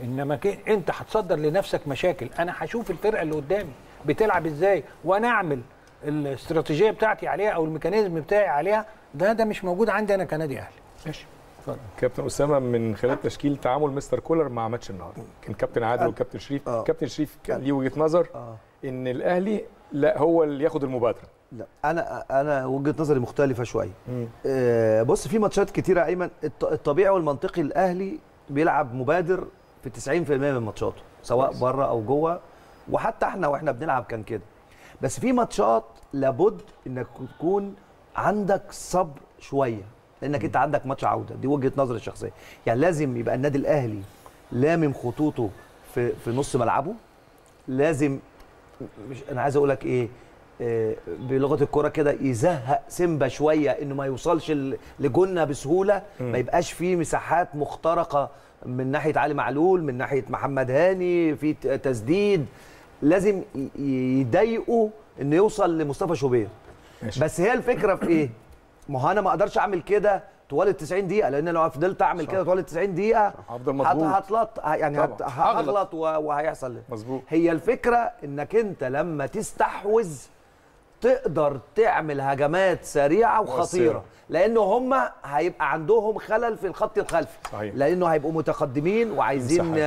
انما انت هتصدر لنفسك مشاكل انا هشوف الفرقه اللي قدامي بتلعب ازاي وانا اعمل الاستراتيجيه بتاعتي عليها او الميكانيزم بتاعي عليها ده ده مش موجود عندي انا كنادي اهلي ماشي اتفضل كابتن اسامه من خلال تشكيل تعامل مستر كولر مع ماتش النهارده كان كابتن عادل آه. وكابتن شريف آه. كابتن شريف كان ليه وجهه نظر آه. ان الاهلي لا هو اللي ياخد المبادره لا انا انا وجهه نظري مختلفه شويه آه بص في ماتشات كتيره ايمن الطبيعي والمنطقي الاهلي بيلعب مبادر في 90% من ماتشاته سواء بره او جوه وحتى احنا واحنا بنلعب كان كده بس في ماتشات لابد انك تكون عندك صبر شويه لانك م. انت عندك ماتش عوده دي وجهه نظري الشخصيه يعني لازم يبقى النادي الاهلي لامم خطوطه في في نص ملعبه لازم مش انا عايز اقول لك ايه آه، بلغه الكوره كده يزهق سيمبا شويه انه ما يوصلش لجنه بسهوله ما يبقاش فيه مساحات مخترقه من ناحيه علي معلول من ناحيه محمد هاني في تسديد لازم يضايقه انه يوصل لمصطفى شوبير بس هي الفكره في ايه ما هو انا ما اقدرش اعمل كده طوال ال 90 دقيقه لان لو فضلت اعمل كده طوال ال 90 دقيقه هفضل مظبوط هتلط يعني هغلط وهيحصل مظبوط هي الفكره انك انت لما تستحوذ تقدر تعمل هجمات سريعه وخطيره لانه هم هيبقى عندهم خلل في الخط الخلفي صحيح. لانه هيبقوا متقدمين وعايزين صحيح.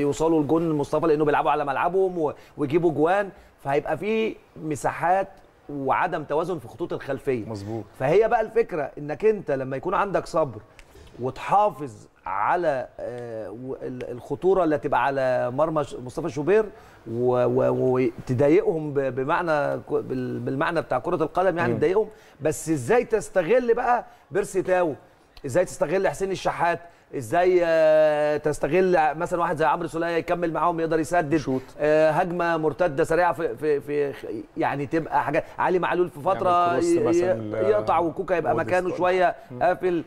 يوصلوا لجون مصطفى لانه بيلعبوا على ملعبهم ويجيبوا جوان فهيبقى في مساحات وعدم توازن في خطوط الخلفيه مظبوط فهي بقى الفكره انك انت لما يكون عندك صبر وتحافظ على آه، الخطوره اللي هتبقى على مرمى مصطفى شوبير وتضايقهم بمعنى بالمعنى بتاع كره القدم يعني تضايقهم بس ازاي تستغل بقى بيرسي تاو ازاي تستغل حسين الشحات ازاي آه، تستغل مثلا واحد زي عمرو سليه يكمل معاهم يقدر يسدد شوت. آه، هجمه مرتده سريعه في, في, في يعني تبقى حاجه علي معلول في فتره يعني يقطع وكوكا يبقى مكانه شويه قافل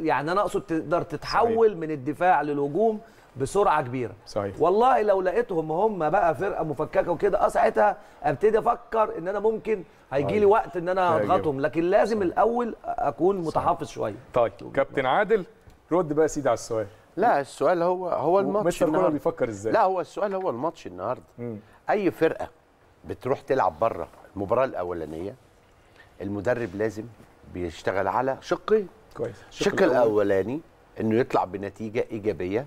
يعني انا اقصد تقدر تتحول صحيح. من الدفاع للهجوم بسرعه كبيره صحيح. والله لو لقيتهم هم بقى فرقه مفككه وكده آه، ساعتها ابتدي افكر ان انا ممكن هيجي لي طيب. وقت ان انا اضغطهم لكن لازم الاول اكون متحفظ شويه طيب كابتن عادل رد بقى سيدي على السؤال لا السؤال هو هو الماتش مستر كولر بيفكر ازاي لا هو السؤال هو الماتش النهارده اي فرقه بتروح تلعب بره المباراه الاولانيه المدرب لازم بيشتغل على شقين كويس الشق الاولاني انه يطلع بنتيجه ايجابيه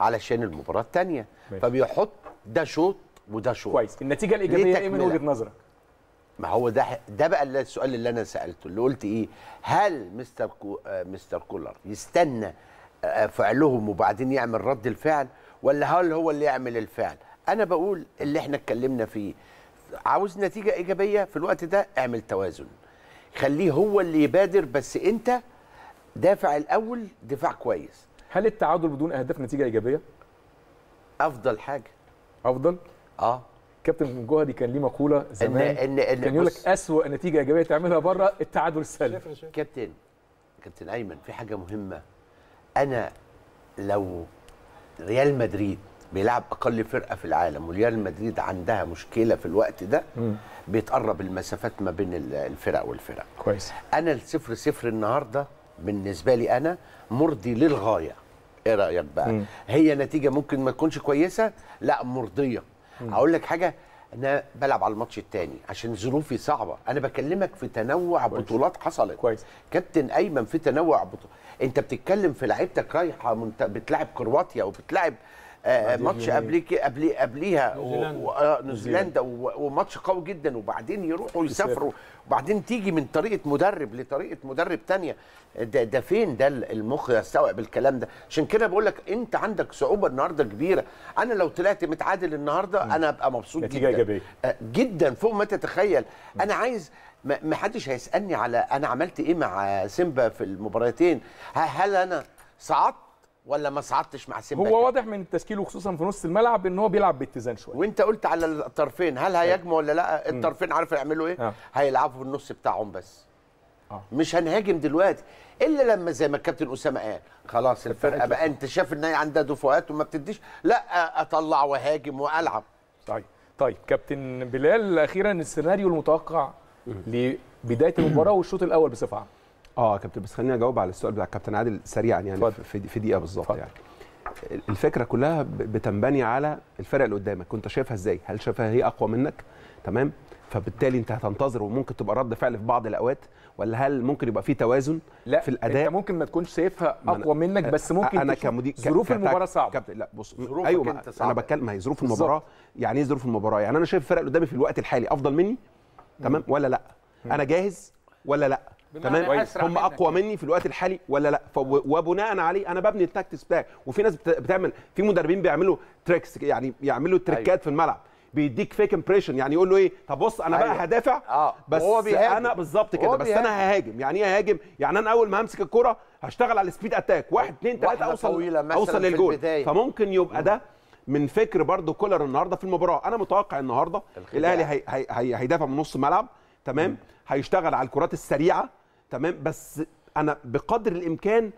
علشان المباراه الثانيه فبيحط ده شوط وده شوط كويس النتيجه الايجابيه ايه من وجهه نظرك ما هو ده ده بقى السؤال اللي انا سالته اللي قلت ايه هل مستر كو آه، مستر كولر يستنى آه، آه، فعلهم وبعدين يعمل رد الفعل ولا هل هو اللي يعمل الفعل انا بقول اللي احنا اتكلمنا فيه عاوز نتيجه ايجابيه في الوقت ده اعمل توازن خليه هو اللي يبادر بس انت دافع الاول دفاع كويس هل التعادل بدون اهداف نتيجه ايجابيه افضل حاجه افضل اه كابتن جهدي كان ليه مقوله زمان إن إن كان يقول لك اسوء نتيجه ايجابيه تعملها بره التعادل السلبي كابتن كابتن ايمن في حاجه مهمه انا لو ريال مدريد بيلعب اقل فرقه في العالم وريال مدريد عندها مشكله في الوقت ده م. بيتقرب المسافات ما بين الفرق والفرق كويس انا الصفر صفر النهارده بالنسبه لي انا مرضي للغايه ايه رايك بقى م. هي نتيجه ممكن ما تكونش كويسه لا مرضيه اقول لك حاجه انا بلعب على الماتش الثاني عشان ظروفي صعبه انا بكلمك في تنوع كويس. بطولات حصلت كويس كابتن ايمن في تنوع بطولات انت بتتكلم في لعيبتك رايحه منت... بتلعب كرواتيا وبتلعب آه، ماتش قبل قبل قبليها نيوزيلندا آه، وماتش قوي جدا وبعدين يروحوا يسافروا وبعدين تيجي من طريقه مدرب لطريقه مدرب ثانيه ده, ده فين ده المخ يستوعب الكلام ده عشان كده بقول لك انت عندك صعوبه النهارده كبيره انا لو طلعت متعادل النهارده انا ابقى مبسوط جدا إيجابية. آه، جدا فوق ما تتخيل انا عايز ما حدش هيسالني على انا عملت ايه مع سيمبا في المباراتين هل انا صعدت ولا ما صعدتش مع سيمبا هو واضح من التشكيل وخصوصا في نص الملعب ان هو بيلعب باتزان شويه وانت قلت على الطرفين هل طيب. هيجمع ولا لا الطرفين عارف يعملوا ايه آه. هيلعبوا في النص بتاعهم بس آه. مش هنهاجم دلوقتي الا لما زي ما الكابتن اسامه قال خلاص الفرقه بقى انت شايف ان هي عندها دفعات وما بتديش لا اطلع وهاجم والعب طيب طيب كابتن بلال اخيرا السيناريو المتوقع لبدايه المباراه والشوط الاول بصفه عامه اه يا كابتن بس خليني اجاوب على السؤال بتاع كابتن عادل سريعا يعني فضل. في, دقيقه بالظبط يعني الفكره كلها بتنبني على الفرق اللي قدامك كنت شايفها ازاي هل شايفها هي اقوى منك تمام فبالتالي انت هتنتظر وممكن تبقى رد فعل في بعض الاوقات ولا هل ممكن يبقى في توازن لا في الاداء انت ممكن ما تكونش شايفها اقوى منك بس ممكن انا كمدير ظروف المباراه صعبه كابتن لا بص ظروفك أيوة انت صعبه انا بتكلم هي ظروف المباراه يعني ايه ظروف المباراه يعني انا شايف الفرق اللي قدامي في الوقت الحالي افضل مني تمام ولا لا انا جاهز ولا لا تمام هم اقوى يعني. مني في الوقت الحالي ولا لا وبناء عليه انا ببني التاكتس بتاعي وفي ناس بتعمل في مدربين بيعملوا تريكس يعني يعملوا تريكات أيوة. في الملعب بيديك فيك امبريشن يعني يقول له ايه طب بص انا أيوة. بقى هدافع آه. بس وهو انا بالظبط كده بس انا ههاجم يعني ايه ههاجم يعني انا اول ما همسك الكره هشتغل على السبيد اتاك واحد اثنين ثلاثه اوصل اوصل للجول فممكن يبقى ده من فكر برضو كولر النهارده في المباراه انا متوقع النهارده الاهلي هيدافع من نص الملعب تمام هيشتغل على الكرات السريعه تمام بس انا بقدر الامكان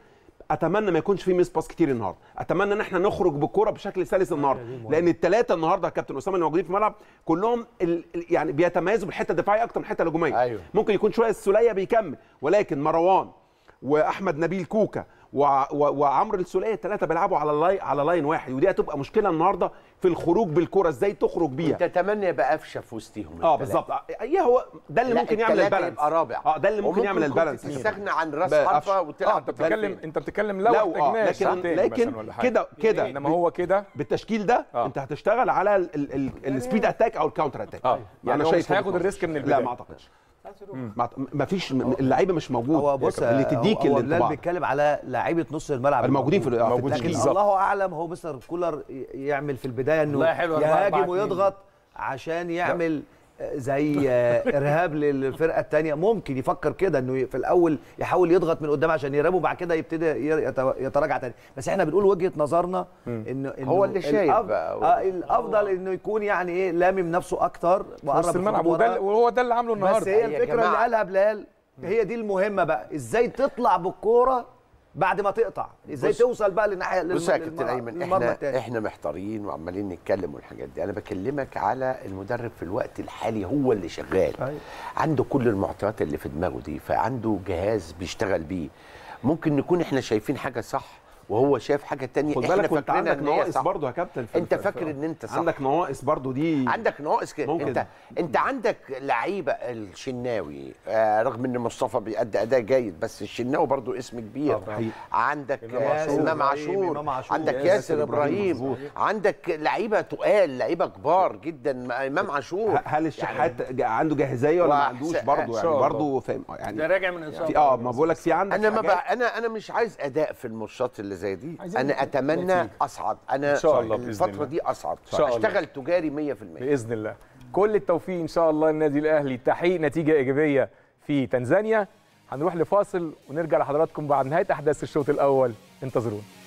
اتمنى ما يكونش في ميس باس كتير النهارده اتمنى ان احنا نخرج بالكوره بشكل سلس النهارده لان الثلاثه النهارده كابتن اسامه اللي موجودين في الملعب كلهم ال... يعني بيتميزوا بالحته الدفاعيه اكتر من الحته الهجوميه أيوه. ممكن يكون شويه السوليه بيكمل ولكن مروان واحمد نبيل كوكا وعمرو السوليه الثلاثه بيلعبوا على اللاي على لاين واحد ودي هتبقى مشكله النهارده في الخروج بالكره ازاي تخرج بيها تتمنى يبقى قفشه في وسطهم اه بالظبط ايه هو ده اللي ممكن يعمل البالانس يبقى رابع اه ده اللي ممكن يعمل البالانس تستغنى عن راس حرفه آه، وتلعب آه انت بتتكلم انت بتتكلم لو, لو آه لكن لكن كده إيه، كده إيه، انما هو كده بالتشكيل ده آه. انت هتشتغل على السبيد اتاك او الكاونتر اتاك آه. يعني مش هياخد الريسك من البدايه لا ما اعتقدش ما فيش اللعيبه مش موجود هو بص اللي تديك هو اللي بيتكلم على لعيبه نص الملعب الموجودين في الموجودين لكن بالزبط. الله اعلم هو مستر كولر يعمل في البدايه انه يهاجم ويضغط عشان يعمل ده. زي آه، ارهاب للفرقه الثانيه ممكن يفكر كده انه في الاول يحاول يضغط من قدام عشان يرابه بعد كده يبتدي يتراجع تاني بس احنا بنقول وجهه نظرنا انه هو اللي شايف بقى آه، الافضل انه يكون يعني ايه لامم نفسه اكتر وقرب الملعب وهو ده اللي عامله النهارده بس هي الفكره اللي قالها بلال هي دي المهمه بقى ازاي تطلع بالكوره بعد ما تقطع ازاي توصل بقى للناحيه بص يا كابتن ايمن احنا احنا محتارين وعمالين نتكلم والحاجات دي انا بكلمك على المدرب في الوقت الحالي هو اللي شغال أي. طيب. عنده كل المعطيات اللي في دماغه دي فعنده جهاز بيشتغل بيه ممكن نكون احنا شايفين حاجه صح وهو شاف حاجه تانية خد بالك انت عندك نواقص برضه يا كابتن انت فاكر ان انت صح عندك نواقص برضه دي عندك نواقص كده ممكن. انت انت عندك لعيبه الشناوي آه رغم ان مصطفى بيأدي اداء جيد بس الشناوي برضه اسم كبير طبعا. عندك امام عاشور عندك ياسر ابراهيم مزبوط. عندك لعيبه تقال لعيبه كبار جدا امام عاشور هل الشحات يعني عنده جاهزيه ولا ما عندوش برضه يعني برضه فاهم يعني ده راجع من اصابه اه ما بقول لك في عندك انا ما انا انا مش عايز اداء في الماتشات اللي زي دي انا اتمنى اصعد انا إن شاء الله الفتره دي اصعد إن شاء اشتغل تجاري 100% باذن الله كل التوفيق ان شاء الله للنادي الاهلي تحقيق نتيجه ايجابيه في تنزانيا هنروح لفاصل ونرجع لحضراتكم بعد نهايه احداث الشوط الاول انتظرونا